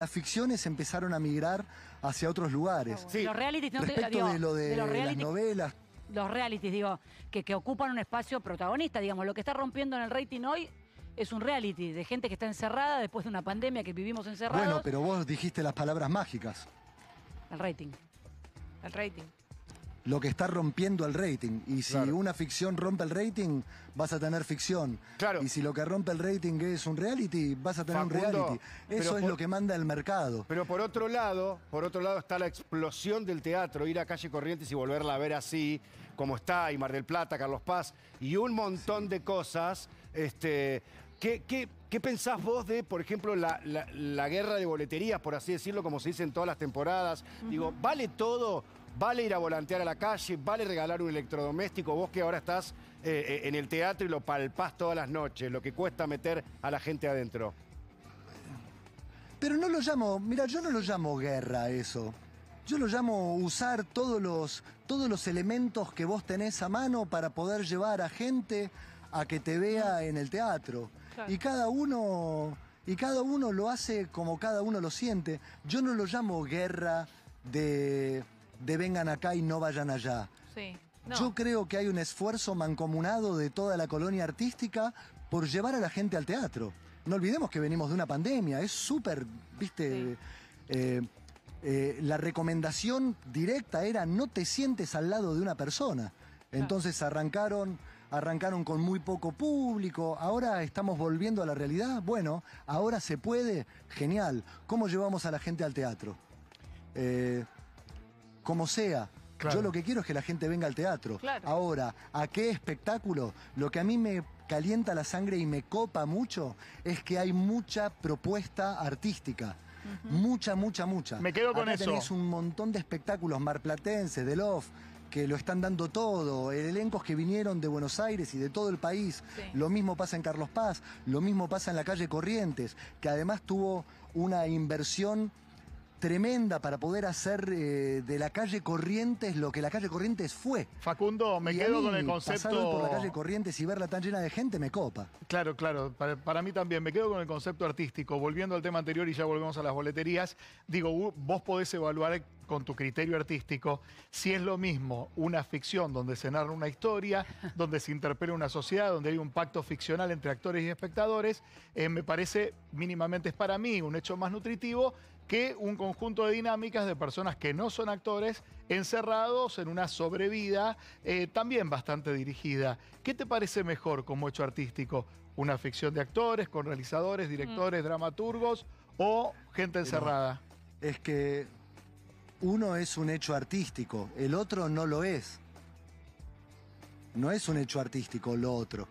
Las ficciones empezaron a migrar hacia otros lugares. Sí. Los realities Respecto de lo de, las novelas. Los realities, digo, que, ocupan un espacio protagonista, digamos. Lo que está rompiendo en el rating hoy es un reality de gente que está encerrada después de una pandemia que vivimos encerrados. Bueno, pero vos dijiste las palabras mágicas. El rating. El rating lo que está rompiendo el rating. Y si una ficción rompe el rating, vas a tener ficción. Y si lo que rompe el rating es un reality, vas a tener un reality. Eso es lo que manda el mercado. Pero por otro lado, por otro lado está la explosión del teatro, ir a calle Corrientes y volverla a ver así, como está, y Mar del Plata, Carlos Paz, y un montón de cosas. Este, ¿Qué, ¿Qué, pensás vos de, por ejemplo, la, la, guerra de boleterías, por así decirlo, como se dice en todas las temporadas? Digo, ¿vale todo vale ir a volantear a la calle, vale regalar un electrodoméstico, vos que ahora estás eh, eh, en el teatro y lo palpás todas las noches, lo que cuesta meter a la gente adentro. Pero no lo llamo, mira, yo no lo llamo guerra eso. Yo lo llamo usar todos los, todos los elementos que vos tenés a mano para poder llevar a gente a que te vea en el teatro. Y cada uno y cada uno lo hace como cada uno lo siente. Yo no lo llamo guerra de de vengan acá y no vayan allá. Yo creo que hay un esfuerzo mancomunado de toda la colonia artística por llevar a la gente al teatro. No olvidemos que venimos de una pandemia, es súper, viste, eh, eh, la recomendación directa era no te sientes al lado de una persona. Entonces arrancaron, arrancaron con muy poco público, ahora estamos volviendo a la realidad. Bueno, ahora se puede, genial. ¿Cómo llevamos a la gente al teatro? Eh, como sea. Yo lo que quiero es que la gente venga al teatro. Ahora, ¿a qué espectáculo? Lo que a mí me calienta la sangre y me copa mucho es que hay mucha propuesta artística. Mucha, mucha, mucha. Me quedo con eso. Tenés un montón de espectáculos marplatenses, de Love, que lo están dando todo, elencos que vinieron de Buenos Aires y de todo el país. Lo mismo pasa en Carlos Paz, lo mismo pasa en la calle Corrientes, que además tuvo una inversión tremenda para poder hacer eh, de la calle Corrientes lo que la calle Corrientes fue. Facundo, me quedo con el concepto. por la calle Corrientes y verla tan llena de gente me copa. Claro, claro, para, mí también. Me quedo con el concepto artístico. Volviendo al tema anterior y ya volvemos a las boleterías, digo, vos podés evaluar con tu criterio artístico si es lo mismo una ficción donde se narra una historia, donde se interpela una sociedad, donde hay un pacto ficcional entre actores y espectadores. Eh, me parece mínimamente es para mí un hecho más nutritivo que un conjunto de dinámicas de personas que no son actores encerrados en una sobrevida eh, también bastante dirigida. ¿Qué te parece mejor como hecho artístico? ¿Una ficción de actores, con realizadores, directores, mm. dramaturgos o gente eh, encerrada? es que uno es un hecho artístico, el otro no lo es. No es un hecho artístico lo otro.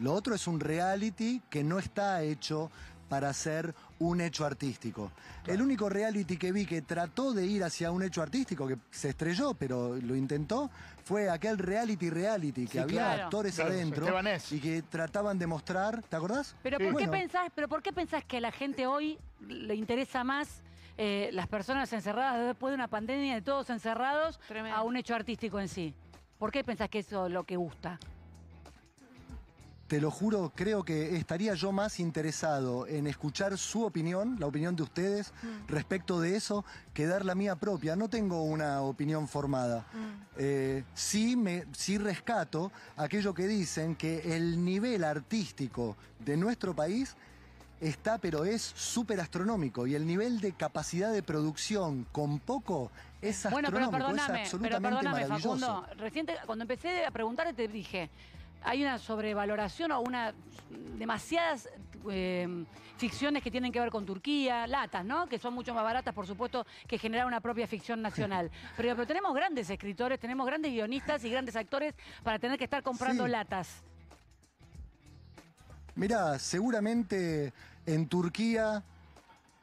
Lo otro es un reality que no está hecho para ser un hecho artístico. El único reality que vi que trató de ir hacia un hecho artístico, que se estrelló, pero lo intentó, fue aquel reality reality, que había actores adentro y que trataban de mostrar, ¿te acordás? Pero, ¿por qué pensás, pero ¿por qué pensás que a la gente hoy le interesa más eh, las personas encerradas después de una pandemia de todos encerrados a un hecho artístico en sí? ¿Por qué pensás que eso es lo que gusta? te lo juro, creo que estaría yo más interesado en escuchar su opinión, la opinión de ustedes, mm. respecto de eso, que dar la mía propia. No tengo una opinión formada. Mm. Eh, sí, me, sí rescato aquello que dicen que el nivel artístico de nuestro país está, pero es súper astronómico. Y el nivel de capacidad de producción con poco es bueno, astronómico, pero pero perdóname, Facundo, reciente, cuando empecé a preguntar, te dije hay una sobrevaloración o una demasiadas eh, ficciones que tienen que ver con Turquía, latas, ¿no? Que son mucho más baratas, por supuesto, que generar una propia ficción nacional. Pero, tenemos grandes escritores, tenemos grandes guionistas y grandes actores para tener que estar comprando latas. Mirá, seguramente en Turquía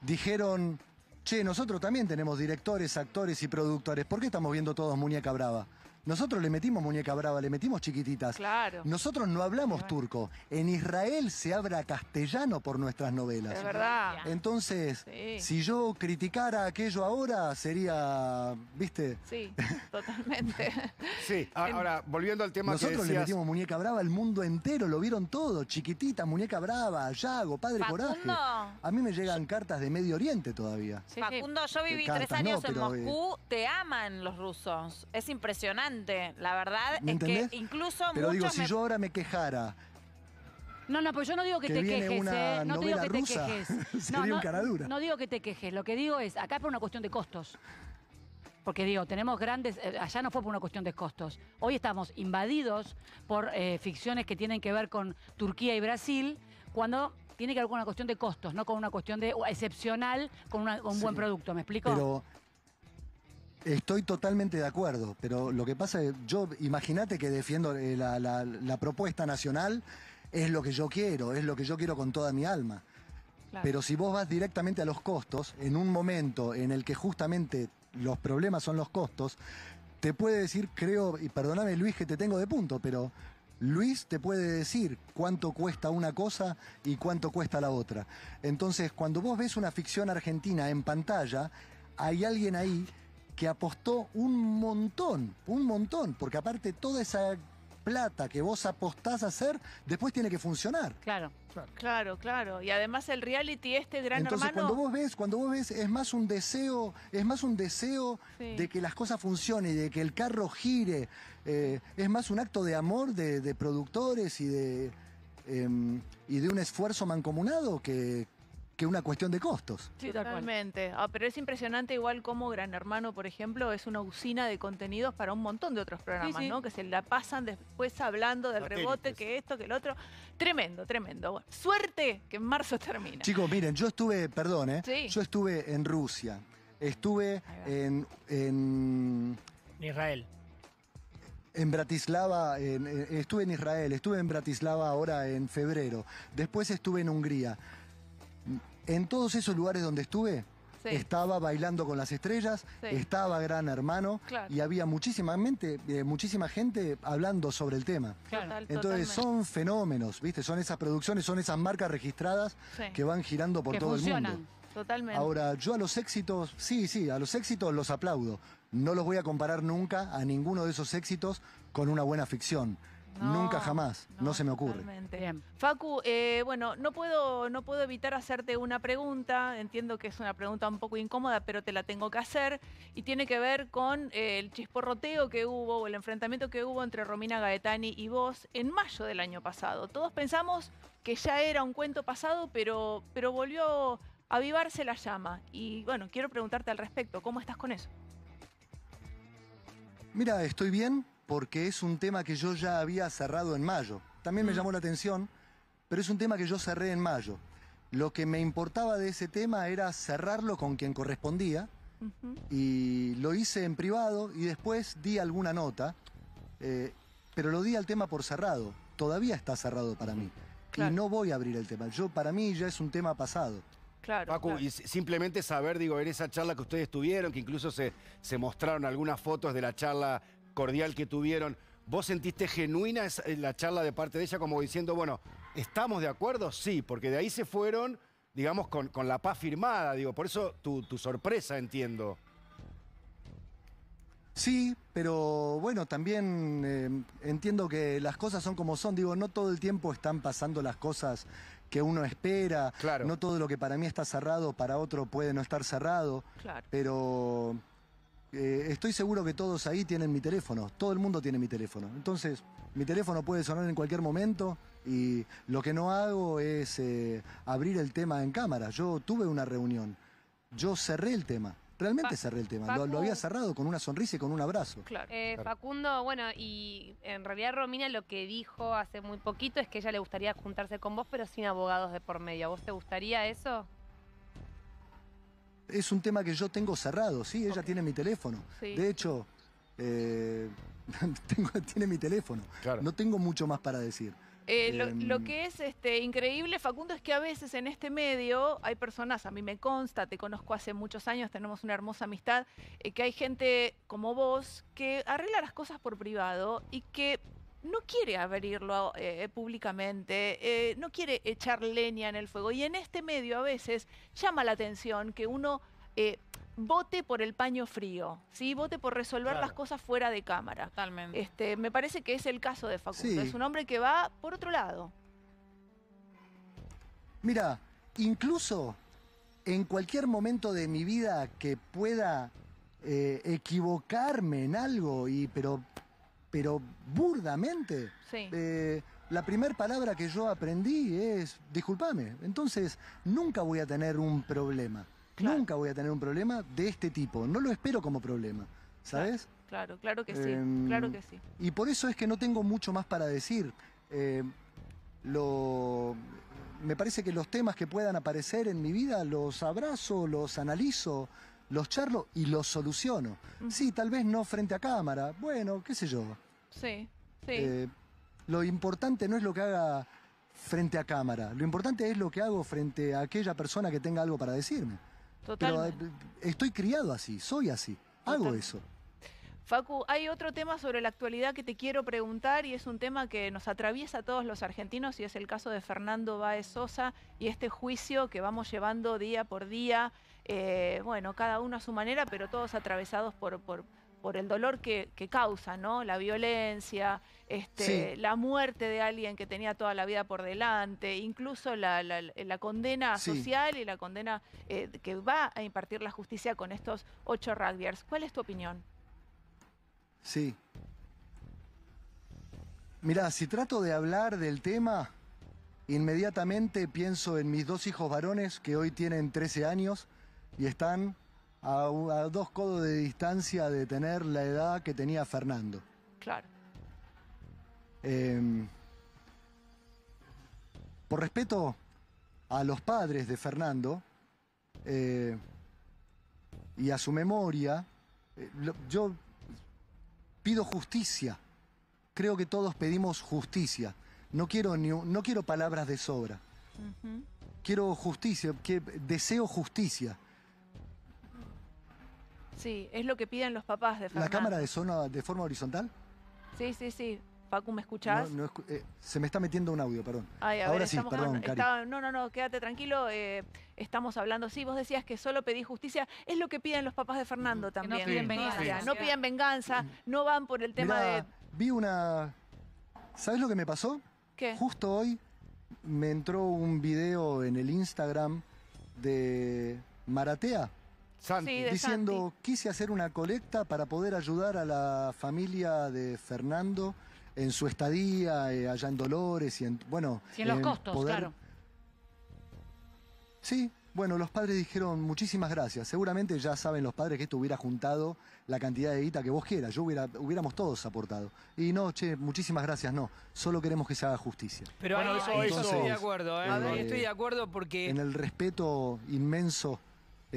dijeron, che, nosotros también tenemos directores, actores y productores, ¿por qué estamos viendo todos Muñeca Brava? Nosotros le metimos muñeca brava, le metimos chiquititas. Claro. Nosotros no hablamos turco. En Israel se habla castellano por nuestras novelas. Es verdad. Entonces, si yo criticara aquello ahora, sería, ¿viste? Sí, totalmente. sí, ahora, volviendo al tema Nosotros que decías... le metimos muñeca brava al mundo entero, lo vieron todo. Chiquitita, muñeca brava, Yago, Padre Facundo. Coraje. A mí me llegan cartas de Medio Oriente todavía. Facundo, yo viví tres años en eh, Moscú. Te aman los rusos. Es impresionante. La verdad es que incluso. Pero digo, si yo ahora me quejara no, no, pues yo no digo que, te quejes, eh. no te digo que te quejes. no, no, digo que te quejes, lo que digo es, acá es por una cuestión de costos. Porque digo, tenemos grandes, eh, allá no fue por una cuestión de costos. Hoy estamos invadidos por eh, ficciones que tienen que ver con Turquía y Brasil, cuando tiene que ver con una cuestión de costos, no con una cuestión de excepcional, con, un buen producto, ¿me explico? Estoy totalmente de acuerdo, pero lo que pasa es, yo imagínate que defiendo eh, la, propuesta nacional, es lo que yo quiero, es lo que yo quiero con toda mi alma. Pero si vos vas directamente a los costos, en un momento en el que justamente los problemas son los costos, te puede decir, creo, y perdóname Luis que te tengo de punto, pero Luis te puede decir cuánto cuesta una cosa y cuánto cuesta la otra. Entonces, cuando vos ves una ficción argentina en pantalla, hay alguien ahí que apostó un montón, un montón, porque aparte toda esa plata que vos apostás a hacer, después tiene que funcionar. Claro. Claro. claro, Y además el reality este gran Entonces, cuando vos ves, cuando vos ves, es más un deseo, es más un deseo de que las cosas funcionen, de que el carro gire. Eh, es más un acto de amor de, productores y de em, y de un esfuerzo mancomunado que, que una cuestión de costos. Sí, totalmente. Ah, pero es impresionante igual como Gran Hermano, por ejemplo, es una usina de contenidos para un montón de otros programas, ¿no? Que se la pasan después hablando del rebote, que esto, que el otro. Tremendo, tremendo. suerte que en marzo termina. Chicos, miren, yo estuve, perdón, ¿eh? Sí. Yo estuve en Rusia, estuve en, en... Israel. En Bratislava, eh, estuve en Israel, estuve en Bratislava ahora en febrero, después estuve en Hungría en todos esos lugares donde estuve, estaba bailando con las estrellas, estaba Gran Hermano y había muchísima, eh, muchísima gente hablando sobre el tema. Entonces son fenómenos, ¿viste? Son esas producciones, son esas marcas registradas que van girando por todo el mundo. Ahora, yo a los éxitos, sí, sí, a los éxitos los aplaudo. No los voy a comparar nunca a ninguno de esos éxitos con una buena ficción. Nunca jamás, no, se me ocurre. Facu, eh, bueno, no puedo, no puedo evitar hacerte una pregunta, entiendo que es una pregunta un poco incómoda, pero te la tengo que hacer, y tiene que ver con eh, el chisporroteo que hubo o el enfrentamiento que hubo entre Romina Gaetani y vos en mayo del año pasado. Todos pensamos que ya era un cuento pasado, pero, pero volvió a avivarse la llama. Y bueno, quiero preguntarte al respecto, ¿cómo estás con eso? Mira, estoy bien, porque es un tema que yo ya había cerrado en mayo. También me mm. llamó la atención, pero es un tema que yo cerré en mayo. Lo que me importaba de ese tema era cerrarlo con quien correspondía y lo hice en privado y después di alguna nota, eh, pero lo di al tema por cerrado. Todavía está cerrado para mí. Y no voy a abrir el tema. Yo para mí ya es un tema pasado. Claro, Paco, y simplemente saber, digo, en esa charla que ustedes tuvieron, que incluso se, se mostraron algunas fotos de la charla cordial que tuvieron, ¿vos sentiste genuina eh, la charla de parte de ella como diciendo, bueno, ¿estamos de acuerdo? Sí, porque de ahí se fueron, digamos, con, la paz firmada, digo, por eso tu, sorpresa entiendo. Sí, pero bueno, también eh, entiendo que las cosas son como son. Digo, no todo el tiempo están pasando las cosas que uno espera. Claro. No todo lo que para mí está cerrado, para otro puede no estar cerrado. Pero eh, estoy seguro que todos ahí tienen mi teléfono, todo el mundo tiene mi teléfono. Entonces, mi teléfono puede sonar en cualquier momento y lo que no hago es eh, abrir el tema en cámara. Yo tuve una reunión, yo cerré el tema. Realmente cerré el tema, lo, había cerrado con una sonrisa y con un abrazo. Claro. Eh, Facundo, bueno, y en realidad Romina lo que dijo hace muy poquito es que ella le gustaría juntarse con vos, pero sin abogados de por medio. vos te gustaría eso? es un tema que yo tengo cerrado, sí, ella tiene mi teléfono. De hecho, eh, tiene mi teléfono. No tengo mucho más para decir. Eh, em, lo, que es este, increíble, Facundo, es que a veces en este medio hay personas, a mí me consta, te conozco hace muchos años, tenemos una hermosa amistad, eh, que hay gente como vos que arregla las cosas por privado y que no quiere abrirlo eh, públicamente, eh, no quiere echar leña en el fuego. Y en este medio a veces llama la atención que uno eh, vote por el paño frío, ¿sí? vote por resolver las cosas fuera de cámara. Totalmente. Este, me parece que es el caso de Facundo. Es un hombre que va por otro lado. Mira, incluso en cualquier momento de mi vida que pueda equivocarme en algo, y, pero pero burdamente. Eh, la primera palabra que yo aprendí es discúlpame. Entonces, nunca voy a tener un problema. Nunca voy a tener un problema de este tipo. No lo espero como problema. ¿Sabes? Claro, claro, que sí. Em, claro que sí. Y por eso es que no tengo mucho más para decir. Eh, me parece que los temas que puedan aparecer en mi vida los abrazo, los analizo, los charlo y los soluciono. Sí, tal vez no frente a cámara. Bueno, qué sé yo Sí, sí. Eh, lo importante no es lo que haga frente a cámara, lo importante es lo que hago frente a aquella persona que tenga algo para decirme. Total. Pero, eh, estoy criado así, soy así, hago eso. Facu, hay otro tema sobre la actualidad que te quiero preguntar y es un tema que nos atraviesa a todos los argentinos y es el caso de Fernando Baez Sosa y este juicio que vamos llevando día por día, eh, bueno, cada uno a su manera, pero todos atravesados por, por, por el dolor que, causa, ¿no? La violencia, este, la muerte de alguien que tenía toda la vida por delante, incluso la, condena social y la condena eh, que va a impartir la justicia con estos ocho rugbyers. ¿Cuál es tu opinión? Sí. Mirá, si trato de hablar del tema, inmediatamente pienso en mis dos hijos varones que hoy tienen 13 años y están a, dos codos de distancia de tener la edad que tenía Fernando. Claro. Em, por respeto a los padres de Fernando eh, y a su memoria, eh, yo pido justicia. Creo que todos pedimos justicia. No quiero, no quiero palabras de sobra. Quiero justicia, que, deseo justicia. Sí, es lo que piden los papás de Fernando. ¿La cámara de zona de forma horizontal? Sí, sí, sí. Facu, ¿me escuchás? Eh, se me está metiendo un audio, perdón. Ay, Ahora sí, perdón, Cari. no, no, no, quédate tranquilo. Eh, estamos hablando, sí, vos decías que solo pedí justicia. Es lo que piden los papás de Fernando mm, también. no piden venganza. No van por el tema de... Vi una... ¿Sabes lo que me pasó? ¿Qué? Justo hoy me entró un video en el Instagram de Maratea diciendo, quise hacer una colecta para poder ayudar a la familia de Fernando en su estadía, eh, allá en Dolores y en, bueno... Y en los eh, costos, claro. Sí, bueno, los padres dijeron muchísimas gracias. Seguramente ya saben los padres que esto hubiera juntado la cantidad de guita que vos quieras. Yo hubiera, hubiéramos todos aportado. Y no, che, muchísimas gracias, no. Solo queremos que se haga justicia. Pero bueno, estoy de acuerdo, ¿eh? estoy de acuerdo porque. En el respeto inmenso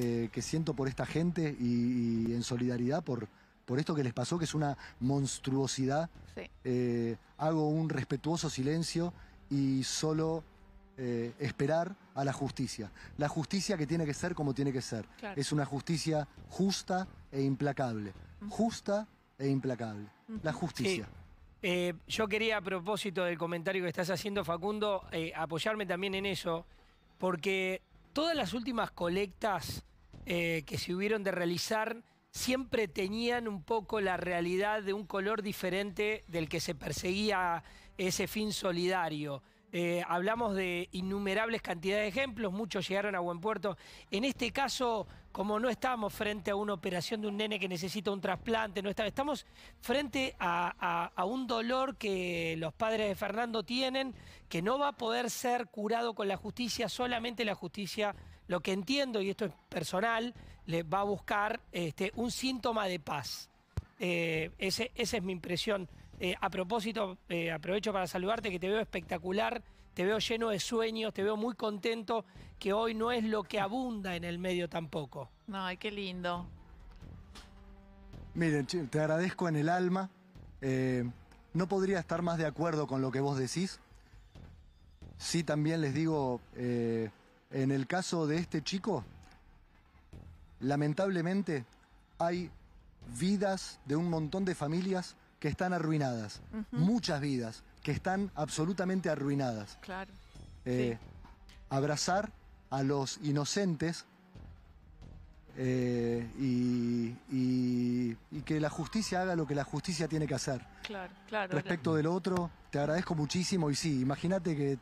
eh, que siento por esta gente y, en solidaridad por, por esto que les pasó, que es una monstruosidad. Eh, hago un respetuoso silencio y solo eh, esperar a la justicia. La justicia que tiene que ser como tiene que ser. Es una justicia justa e implacable. Justa e implacable. La justicia. yo quería, a propósito del comentario que estás haciendo, Facundo, apoyarme también en eso, porque todas las últimas colectas eh, que se hubieron de realizar siempre tenían un poco la realidad de un color diferente del que se perseguía ese fin solidario. Eh, hablamos de innumerables cantidades de ejemplos, muchos llegaron a buen puerto. En este caso, como no estamos frente a una operación de un nene que necesita un trasplante, no estamos frente a un dolor que los padres de Fernando tienen, que no va a poder ser curado con la justicia, solamente la justicia lo que entiendo, y esto es personal, le va a buscar este, un síntoma de paz. Eh, esa es mi impresión. Eh, a propósito, eh, aprovecho para saludarte que te veo espectacular, te veo lleno de sueños, te veo muy contento, que hoy no es lo que abunda en el medio tampoco. Ay, qué lindo. Miren, te agradezco en el alma. no podría estar más de acuerdo con lo que vos decís. Sí, también les digo, en el caso de este chico, lamentablemente hay vidas de un montón de familias que están arruinadas, muchas vidas que están absolutamente arruinadas. Claro. Eh, abrazar a los inocentes eh, y, que la justicia haga lo que la justicia tiene que hacer. Claro, claro. Respecto del otro, te agradezco muchísimo y sí, imagínate que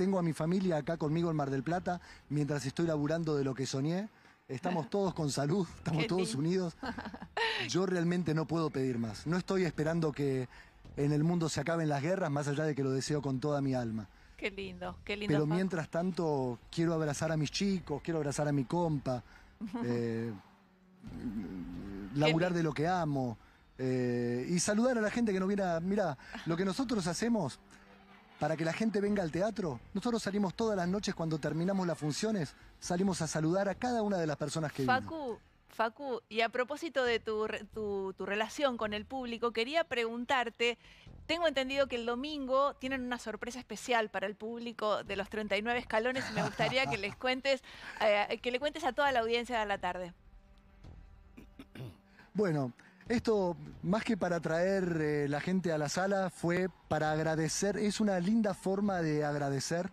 tengo a mi familia acá conmigo en Mar del Plata mientras estoy laburando de lo que soñé. Estamos todos con salud, estamos todos unidos. Yo realmente no puedo pedir más. No estoy esperando que en el mundo se acaben las guerras, más allá de que lo deseo con toda mi alma. Qué lindo, qué lindo. Pero mientras tanto, quiero abrazar a mis chicos, quiero abrazar a mi compa, eh, laburar de lo que amo eh, y saludar a la gente que no viene a. Mira, lo que nosotros hacemos para que la gente venga al teatro. Nosotros salimos todas las noches cuando terminamos las funciones, salimos a saludar a cada una de las personas que Facu, Facu, y a propósito de tu, relación con el público, quería preguntarte, tengo entendido que el domingo tienen una sorpresa especial para el público de los 39 escalones y me gustaría que les cuentes, eh, que le cuentes a toda la audiencia de la tarde. Bueno, esto, más que para traer eh, la gente a la sala, fue para agradecer, es una linda forma de agradecer.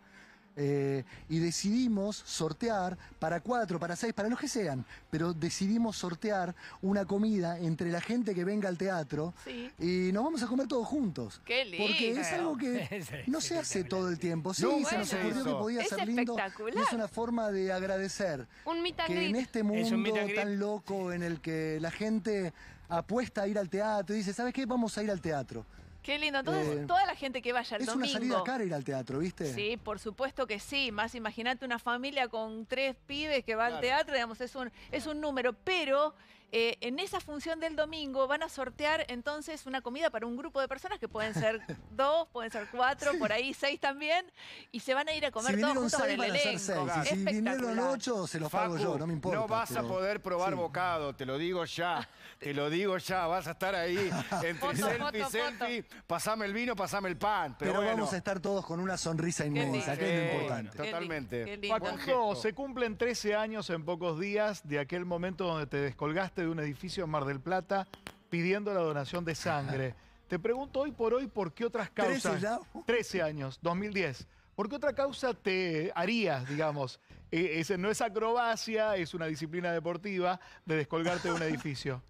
Eh, y decidimos sortear para cuatro, para seis, para los que sean, pero decidimos sortear una comida entre la gente que venga al teatro y nos vamos a comer todos juntos. Qué lindo. Porque es algo que no se hace todo el tiempo. Sí, se nos ocurrió que podía ser lindo. es una forma de agradecer un que en este mundo tan loco en el que la gente apuesta a ir al teatro y dice, ¿sabes qué? Vamos a ir al teatro. Qué lindo. Entonces, eh, toda la gente que vaya el domingo. Es una salida cara ir al teatro, ¿viste? Sí, por supuesto que sí. Más imagínate una familia con tres pibes que va al teatro, digamos, es un, es un número. Pero eh, en esa función del domingo van a sortear entonces una comida para un grupo de personas que pueden ser dos, pueden ser cuatro, por ahí seis también, y se van a ir a comer todos juntos con el elenco. ocho, se los pago yo, no me importa. No vas a poder probar bocado, te lo digo ya, te lo digo ya, vas a estar ahí entre foto, selfie, pasame el vino, pasame el pan. Pero, vamos a estar todos con una sonrisa inmensa, que es lo importante. Totalmente. Paco, se cumplen 13 años en pocos días de aquel momento donde te descolgaste de un edificio en Mar del Plata pidiendo la donación de sangre. Te pregunto hoy por hoy por qué otras causas... 13, años, 2010. ¿Por qué otra causa te harías, digamos? Eh, no es acrobacia, es una disciplina deportiva de descolgarte de un edificio.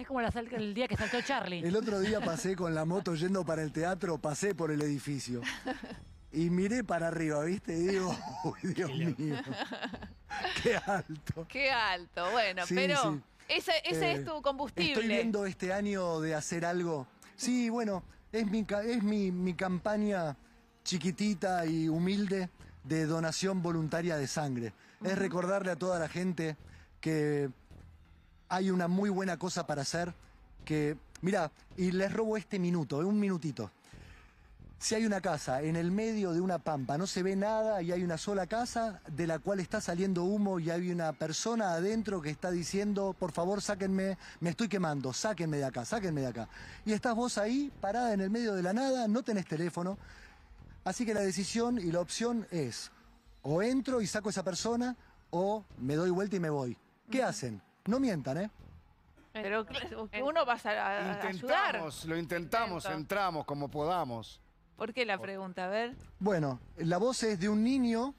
Es como el día que saltó Charlie. El otro día pasé con la moto yendo para el teatro, pasé por el edificio. Y miré para arriba, ¿viste? Y digo, uy, Dios mío. Qué alto. Qué alto. Bueno, pero ese, eh, es tu combustible. Estoy viendo este año de hacer algo. Sí, bueno, es mi, es mi, mi campaña chiquitita y humilde de donación voluntaria de sangre. Es recordarle a toda la gente que hay una muy buena cosa para hacer que, mira, y les robo este minuto, un minutito. Si hay una casa en el medio de una pampa, no se ve nada y hay una sola casa de la cual está saliendo humo y hay una persona adentro que está diciendo, por favor, sáquenme, me estoy quemando, sáquenme de acá, sáquenme de acá. Y estás vos ahí, parada en el medio de la nada, no tenés teléfono. Así que la decisión y la opción es, o entro y saco a esa persona, o me doy vuelta y me voy. ¿Qué hacen? No mientan, ¿eh? Pero uno va a, ayudar. Intentamos, lo intentamos, entramos como podamos. ¿Por qué la pregunta? A ver. Bueno, la voz es de un niño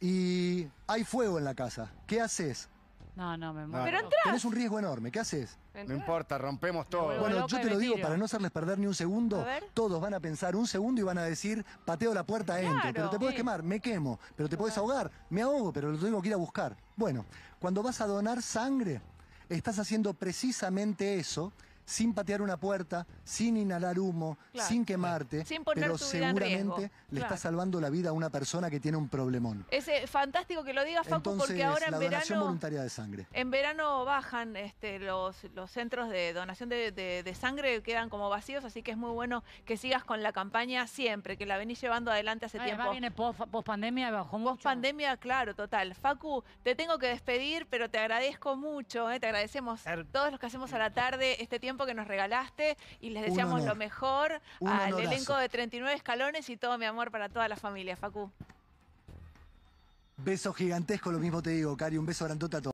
y hay fuego en la casa. ¿Qué haces? No, no, me muero. Pero entra. un riesgo enorme. ¿Qué haces? No importa, rompemos todo. Bueno, yo te lo digo para no hacerles perder ni un segundo. Todos van a pensar un segundo y van a decir, pateo la puerta, entro. Pero te puedes quemar, me quemo. Pero te puedes ahogar, me ahogo, pero lo tengo que ir a buscar. Bueno, cuando vas a donar sangre, estás haciendo precisamente eso sin patear una puerta, sin inhalar humo, sin quemarte, pero seguramente le está salvando la vida a una persona que tiene un problemón. Es fantástico que lo digas, Facu, porque ahora en verano, de sangre. En verano bajan este, los, los centros de donación de, sangre, quedan como vacíos, así que es muy bueno que sigas con la campaña siempre, que la venís llevando adelante hace tiempo. Ahora viene post, pandemia, bajó un pandemia, claro, total. Facu, te tengo que despedir, pero te agradezco mucho, eh, te agradecemos todos los que hacemos a la tarde este tiempo que nos regalaste y les deseamos lo mejor al elenco de 39 escalones y todo mi amor para toda la familia, Facu. Beso gigantesco, lo mismo te digo, Cari, un beso grandote a todos.